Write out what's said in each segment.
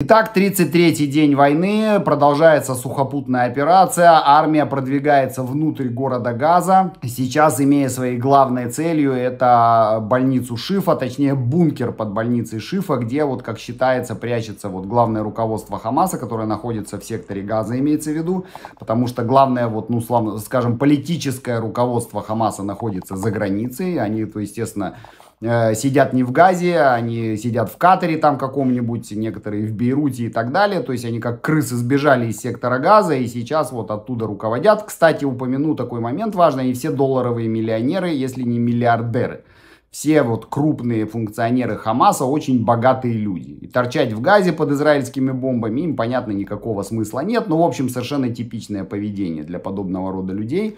Итак, 33-й день войны, продолжается сухопутная операция, армия продвигается внутрь города Газа, сейчас имея своей главной целью это больницу Шифа, точнее бункер под больницей Шифа, где вот как считается прячется вот главное руководство Хамаса, которое находится в секторе Газа имеется в виду, потому что главное вот, ну скажем, политическое руководство Хамаса находится за границей, они, то естественно, Э, сидят не в Газе, они сидят в Катаре там каком-нибудь, некоторые в Бейруте и так далее. То есть они как крысы сбежали из сектора газа и сейчас вот оттуда руководят. Кстати, упомяну такой момент важный, они все долларовые миллионеры, если не миллиардеры. Все вот крупные функционеры Хамаса очень богатые люди. И торчать в Газе под израильскими бомбами им, понятно, никакого смысла нет. Но, ну, в общем, совершенно типичное поведение для подобного рода людей.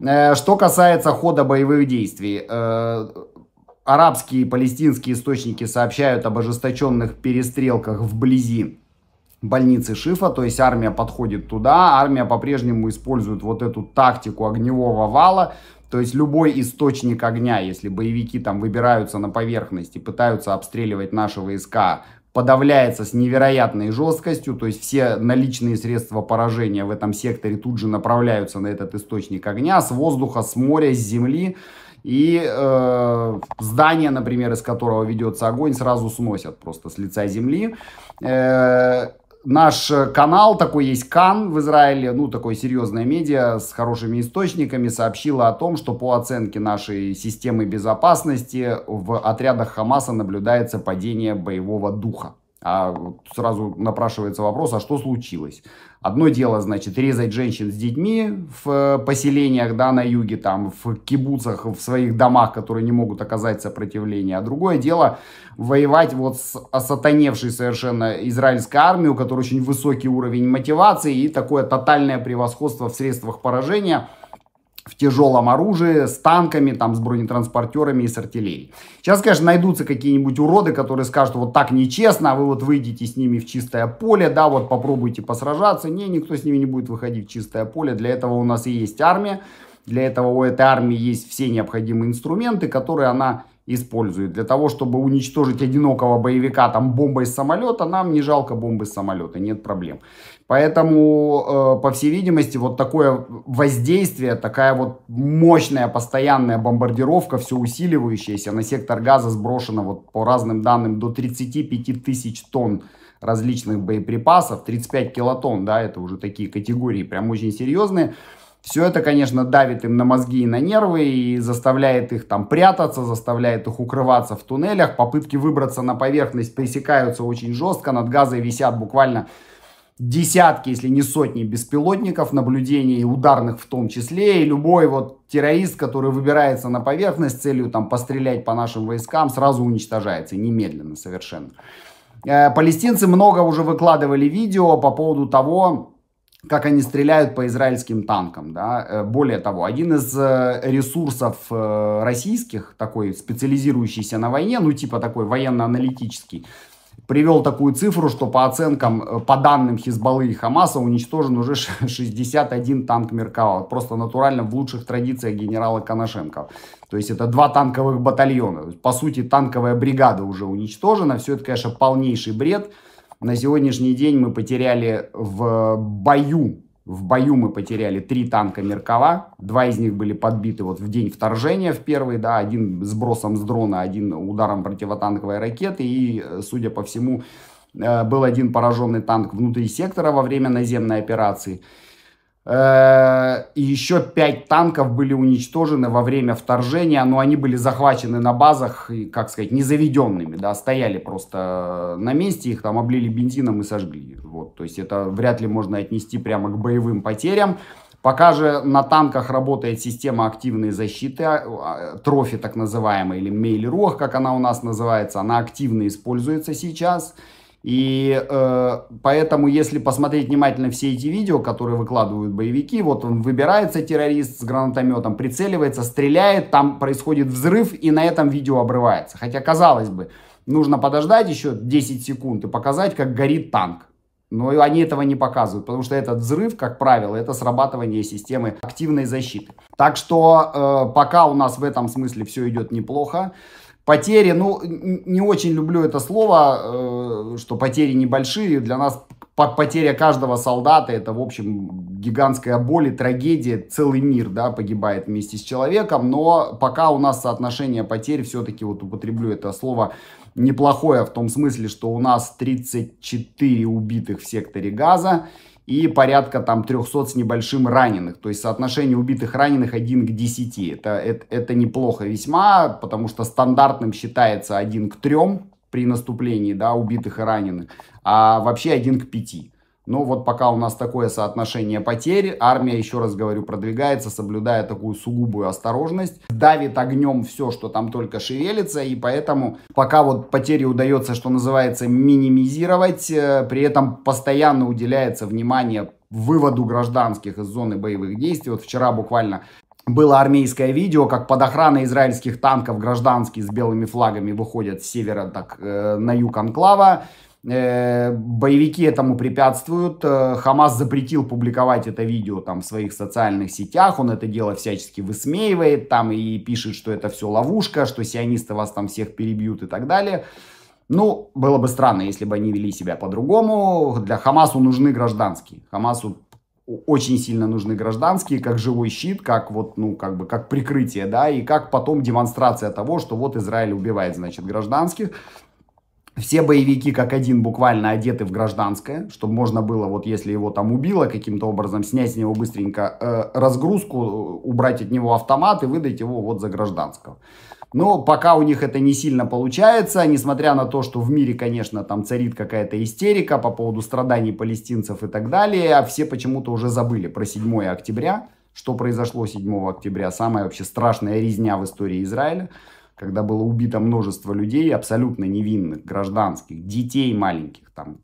Э, что касается хода боевых действий, э, арабские и палестинские источники сообщают об ожесточенных перестрелках вблизи больницы Шифа, то есть армия подходит туда, армия по-прежнему использует вот эту тактику огневого вала, то есть любой источник огня, если боевики там выбираются на поверхность и пытаются обстреливать наши войска, подавляется с невероятной жесткостью, то есть все наличные средства поражения в этом секторе тут же направляются на этот источник огня с воздуха, с моря, с земли, и э, здание, например, из которого ведется огонь, сразу сносят просто с лица земли. Э, наш канал, такой есть КАН в Израиле, ну, такое серьезное медиа с хорошими источниками, сообщило о том, что по оценке нашей системы безопасности в отрядах Хамаса наблюдается падение боевого духа. А сразу напрашивается вопрос, а что случилось? Одно дело, значит, резать женщин с детьми в э, поселениях, да, на юге, там, в кибуцах, в своих домах, которые не могут оказать сопротивление. А другое дело воевать вот с осатаневшей совершенно израильской армией, у которой очень высокий уровень мотивации и такое тотальное превосходство в средствах поражения – тяжелом оружии, с танками, там, с бронетранспортерами и с артиллерией. Сейчас, конечно, найдутся какие-нибудь уроды, которые скажут, вот так нечестно, а вы вот выйдете с ними в чистое поле, да, вот попробуйте посражаться. Не, никто с ними не будет выходить в чистое поле, для этого у нас и есть армия. Для этого у этой армии есть все необходимые инструменты, которые она использует. Для того, чтобы уничтожить одинокого боевика там бомбой с самолета, нам не жалко бомбы с самолета, нет проблем. Поэтому, э, по всей видимости, вот такое воздействие, такая вот мощная постоянная бомбардировка, все усиливающаяся, на сектор газа сброшено, вот по разным данным, до 35 тысяч тонн различных боеприпасов, 35 килотонн, да, это уже такие категории прям очень серьезные. Все это, конечно, давит им на мозги и на нервы и заставляет их там прятаться, заставляет их укрываться в туннелях. Попытки выбраться на поверхность пресекаются очень жестко, над газой висят буквально десятки, если не сотни беспилотников, наблюдений ударных в том числе, и любой вот террорист, который выбирается на поверхность с целью там пострелять по нашим войскам, сразу уничтожается, немедленно совершенно. Э, палестинцы много уже выкладывали видео по поводу того, как они стреляют по израильским танкам, да. Э, более того, один из э, ресурсов э, российских, такой специализирующийся на войне, ну типа такой военно-аналитический, привел такую цифру, что по оценкам, по данным Хизбаллы и Хамаса уничтожен уже 61 танк Меркава. Просто натурально в лучших традициях генерала Коношенко. То есть это два танковых батальона. По сути, танковая бригада уже уничтожена. Все это, конечно, полнейший бред. На сегодняшний день мы потеряли в э, бою, в бою мы потеряли три танка Меркала. Два из них были подбиты вот в день вторжения в первый, да, один сбросом с дрона, один ударом противотанковой ракеты. И, э, судя по всему, э, был один пораженный танк внутри сектора во время наземной операции. Э, и еще пять танков были уничтожены во время вторжения, но они были захвачены на базах, как сказать, незаведенными, да, стояли просто на месте, их там облили бензином и сожгли. Вот, то есть это вряд ли можно отнести прямо к боевым потерям. Пока же на танках работает система активной защиты, а, а, трофи так называемая, или мейлерух, как она у нас называется, она активно используется сейчас. Сейчас и э, поэтому, если посмотреть внимательно все эти видео, которые выкладывают боевики, вот он выбирается террорист с гранатометом, прицеливается, стреляет, там происходит взрыв, и на этом видео обрывается. Хотя, казалось бы, нужно подождать еще 10 секунд и показать, как горит танк. Но они этого не показывают, потому что этот взрыв, как правило, это срабатывание системы активной защиты. Так что э, пока у нас в этом смысле все идет неплохо потери, ну, не очень люблю это слово, э, что потери небольшие, для нас потеря каждого солдата, это, в общем, гигантская боль и трагедия, целый мир, да, погибает вместе с человеком, но пока у нас соотношение потерь, все-таки вот употреблю это слово, неплохое в том смысле, что у нас 34 убитых в секторе газа, и порядка там 300 с небольшим раненых. То есть соотношение убитых раненых 1 к 10. Это, это, это неплохо весьма, потому что стандартным считается 1 к 3 при наступлении да, убитых и раненых, а вообще 1 к 5. Но ну, вот пока у нас такое соотношение потерь, армия, еще раз говорю, продвигается, соблюдая такую сугубую осторожность, давит огнем все, что там только шевелится, и поэтому пока вот потери удается, что называется, минимизировать, э, при этом постоянно уделяется внимание выводу гражданских из зоны боевых действий. Вот вчера буквально было армейское видео, как под охраной израильских танков гражданские с белыми флагами выходят с севера так, э, на юг анклава. Э, боевики этому препятствуют. Э, Хамас запретил публиковать это видео там в своих социальных сетях, он это дело всячески высмеивает там и пишет, что это все ловушка, что сионисты вас там всех перебьют и так далее. Ну, было бы странно, если бы они вели себя по-другому. Для Хамасу нужны гражданские. Хамасу очень сильно нужны гражданские, как живой щит, как вот, ну, как бы, как прикрытие, да, и как потом демонстрация того, что вот Израиль убивает, значит, гражданских. Все боевики как один буквально одеты в гражданское, чтобы можно было, вот если его там убило каким-то образом, снять с него быстренько э, разгрузку, э, убрать от него автомат и выдать его вот за гражданского. Но пока у них это не сильно получается, несмотря на то, что в мире, конечно, там царит какая-то истерика по поводу страданий палестинцев и так далее, а все почему-то уже забыли про 7 октября, что произошло 7 октября, самая вообще страшная резня в истории Израиля когда было убито множество людей, абсолютно невинных, гражданских, детей маленьких, там,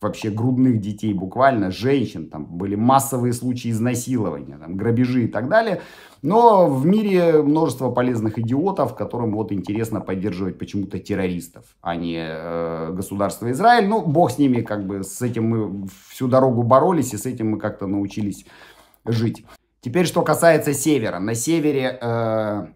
вообще грудных детей буквально, женщин, там были массовые случаи изнасилования, там, грабежи и так далее. Но в мире множество полезных идиотов, которым вот интересно поддерживать почему-то террористов, а не э, государство Израиль. Ну, бог с ними, как бы с этим мы всю дорогу боролись, и с этим мы как-то научились жить. Теперь, что касается севера. На севере... Э,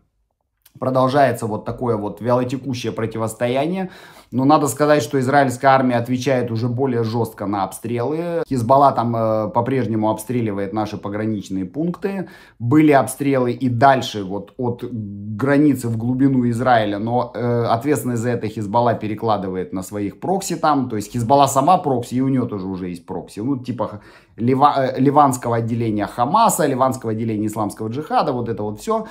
продолжается вот такое вот вялотекущее противостояние. Но надо сказать, что израильская армия отвечает уже более жестко на обстрелы. Хизбалла там э, по-прежнему обстреливает наши пограничные пункты. Были обстрелы и дальше вот от границы в глубину Израиля, но э, ответственность за это Хизбалла перекладывает на своих прокси там. То есть Хизбалла сама прокси, и у нее тоже уже есть прокси. Ну, типа Лива, э, ливанского отделения Хамаса, ливанского отделения исламского джихада, вот это вот все.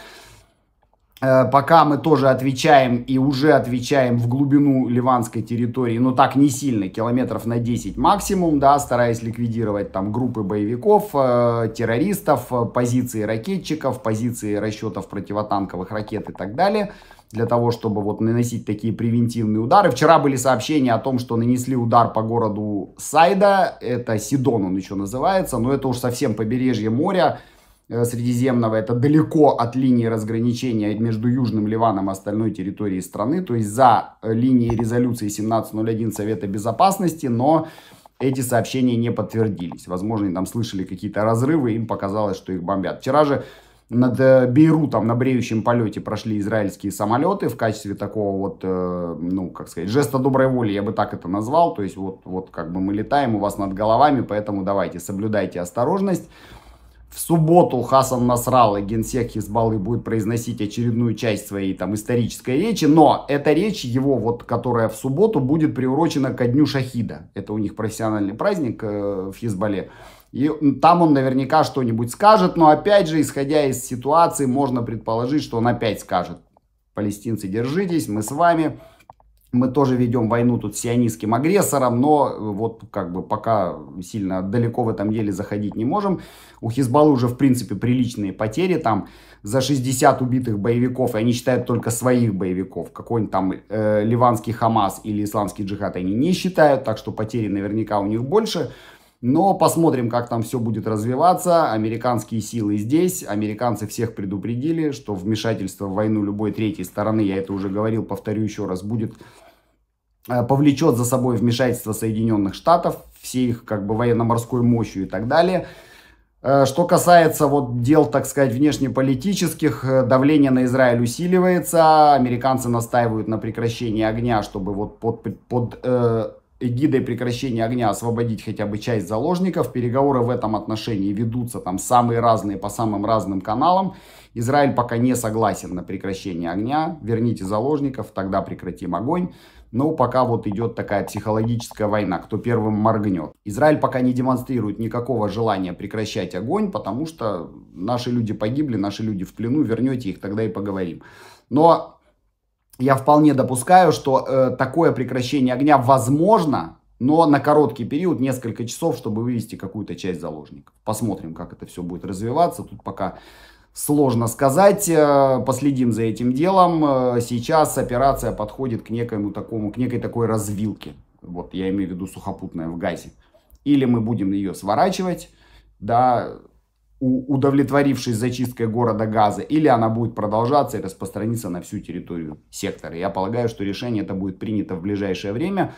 Э, пока мы тоже отвечаем и уже отвечаем в глубину ливанской территории, но так не сильно, километров на 10 максимум, да, стараясь ликвидировать там группы боевиков, э, террористов, э, позиции ракетчиков, позиции расчетов противотанковых ракет и так далее, для того, чтобы вот наносить такие превентивные удары. Вчера были сообщения о том, что нанесли удар по городу Сайда, это Сидон он еще называется, но это уж совсем побережье моря, Э, Средиземного, это далеко от линии разграничения между Южным Ливаном и остальной территорией страны, то есть за э, линией резолюции 1701 Совета Безопасности, но эти сообщения не подтвердились. Возможно, они там слышали какие-то разрывы, им показалось, что их бомбят. Вчера же над э, Бейрутом на бреющем полете прошли израильские самолеты в качестве такого вот, ну, как сказать, жеста доброй воли, я бы так это назвал. То есть вот, вот как бы мы летаем у вас над головами, поэтому давайте, соблюдайте осторожность. В субботу Хасан Насрал и генсек Хизбаллы будет произносить очередную часть своей там исторической речи, но эта речь его, вот, которая в субботу, будет приурочена ко дню Шахида. Это у них профессиональный праздник э, в Хизбалле. И там он наверняка что-нибудь скажет, но опять же, исходя из ситуации, можно предположить, что он опять скажет. Палестинцы, держитесь, мы с вами мы тоже ведем войну тут с сионистским агрессором, но э, вот как бы пока сильно далеко в этом деле заходить не можем. У Хизбаллы уже, в принципе, приличные потери, там за 60 убитых боевиков, и они считают только своих боевиков. Какой-нибудь там э, ливанский Хамас или исламский джихад они не считают, так что потери наверняка у них больше. Но посмотрим, как там все будет развиваться. Американские силы здесь. Американцы всех предупредили, что вмешательство в войну любой третьей стороны, я это уже говорил, повторю еще раз, будет э, повлечет за собой вмешательство Соединенных Штатов, все их как бы военно-морской мощью и так далее. Э, что касается вот дел, так сказать, внешнеполитических, э, давление на Израиль усиливается, американцы настаивают на прекращении огня, чтобы вот под, под э, эгидой прекращения огня освободить хотя бы часть заложников. Переговоры в этом отношении ведутся там самые разные по самым разным каналам. Израиль пока не согласен на прекращение огня. Верните заложников, тогда прекратим огонь. Но пока вот идет такая психологическая война, кто первым моргнет. Израиль пока не демонстрирует никакого желания прекращать огонь, потому что наши люди погибли, наши люди в плену, вернете их, тогда и поговорим. Но я вполне допускаю, что э, такое прекращение огня возможно, но на короткий период, несколько часов, чтобы вывести какую-то часть заложников. Посмотрим, как это все будет развиваться. Тут пока сложно сказать. Э, последим за этим делом. Э, сейчас операция подходит к некоему такому, к некой такой развилке. Вот я имею в виду сухопутная в Газе. Или мы будем ее сворачивать, да, удовлетворившись зачисткой города газа, или она будет продолжаться и распространиться на всю территорию сектора. Я полагаю, что решение это будет принято в ближайшее время.